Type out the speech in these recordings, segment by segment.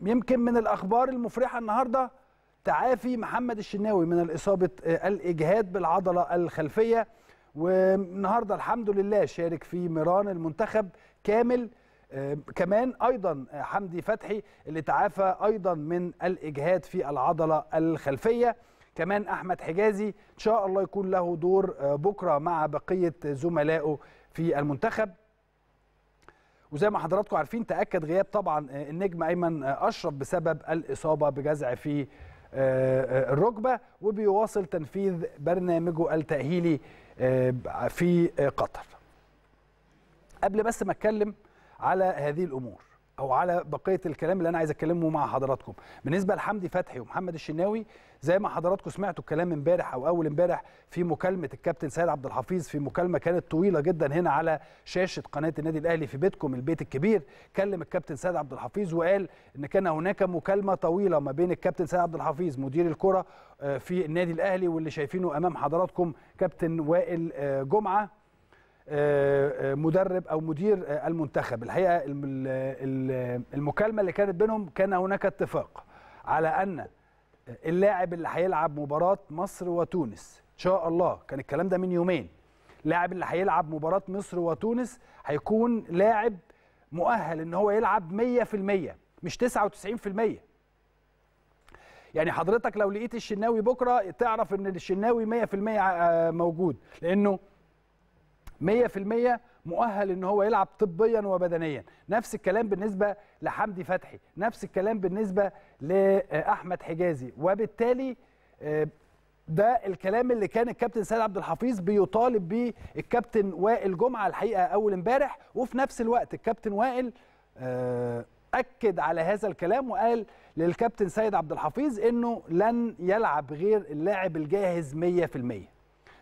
يمكن من الاخبار المفرحه النهارده تعافي محمد الشناوي من الاصابه آه، الاجهاد بالعضله الخلفيه والنهارده الحمد لله شارك في ميران المنتخب كامل كمان ايضا آه، حمدي فتحي اللي تعافى ايضا من الاجهاد في العضله الخلفيه كمان احمد حجازي ان شاء الله يكون له دور آه، بكره مع بقيه زملائه في المنتخب وزي ما حضراتكم عارفين تاكد غياب طبعا آه، النجم ايمن آه، اشرف بسبب الاصابه بجزع في آه، الركبه وبيواصل تنفيذ برنامجه التاهيلي في قطر. قبل بس ما اتكلم على هذه الامور او على بقيه الكلام اللي انا عايز اتكلمه مع حضراتكم بالنسبه لحمدي فتحي ومحمد الشناوي زي ما حضراتكم سمعتوا الكلام امبارح او اول امبارح في مكالمه الكابتن سيد عبد الحفيظ في مكالمه كانت طويله جدا هنا على شاشه قناه النادي الاهلي في بيتكم البيت الكبير كلم الكابتن سيد عبد الحفيظ وقال ان كان هناك مكالمه طويله ما بين الكابتن سيد عبد الحفيظ مدير الكره آه، في النادي الاهلي واللي شايفينه امام حضراتكم كابتن وائل آه، جمعه مدرب او مدير المنتخب الحقيقه المكالمه اللي كانت بينهم كان هناك اتفاق على ان اللاعب اللي هيلعب مباراه مصر وتونس ان شاء الله كان الكلام ده من يومين اللاعب اللي هيلعب مباراه مصر وتونس هيكون لاعب مؤهل ان هو يلعب 100% مش 99% يعني حضرتك لو لقيت الشناوي بكره تعرف ان الشناوي 100% آه، موجود لانه 100% مؤهل ان هو يلعب طبيا وبدنيا نفس الكلام بالنسبه لحمدي فتحي نفس الكلام بالنسبه لاحمد حجازي وبالتالي آه، ده الكلام اللي كان الكابتن سيد عبد الحفيظ بيطالب بيه الكابتن وائل جمعه الحقيقه اول امبارح وفي نفس الوقت الكابتن وائل آه، اكد على هذا الكلام وقال للكابتن سيد عبد الحفيظ انه لن يلعب غير اللاعب الجاهز 100%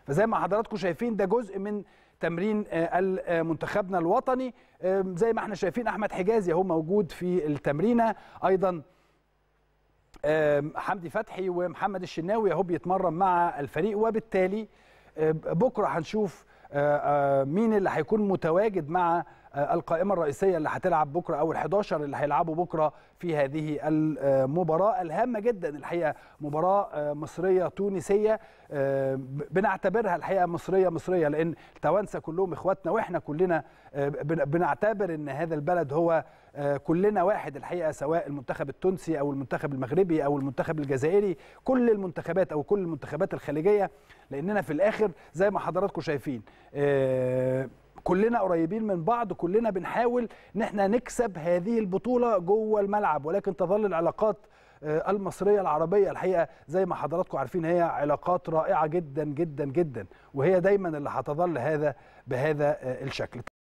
فزي ما حضراتكم شايفين ده جزء من تمرين آه، آه، منتخبنا الوطني زي ما احنا شايفين احمد حجازي اهو موجود في التمرينه ايضا حمدي فتحي ومحمد الشناوي اهو بيتمرن مع الفريق وبالتالي بكره هنشوف آه، مين اللي هيكون متواجد مع آه، القائمه الرئيسيه اللي هتلعب بكره او ال11 اللي هيلعبوا بكره في هذه المباراه الهامه جدا الحقيقه مباراه آه، مصريه تونسيه آه، بنعتبرها الحقيقه مصريه مصريه لان التوانسه كلهم اخواتنا واحنا كلنا بنعتبر ان هذا البلد هو كلنا واحد الحقيقه سواء المنتخب التونسي او المنتخب المغربي او المنتخب الجزائري كل المنتخبات او كل المنتخبات الخليجيه لاننا في الاخر زي ما حضراتكم شايفين كلنا قريبين من بعض كلنا بنحاول ان احنا نكسب هذه البطوله جوه الملعب ولكن تظل العلاقات آه، المصريه العربيه الحقيقه زي ما حضراتكم عارفين هي علاقات رائعه جدا جدا جدا وهي دايما اللي هتظل هذا بهذا آه، الشكل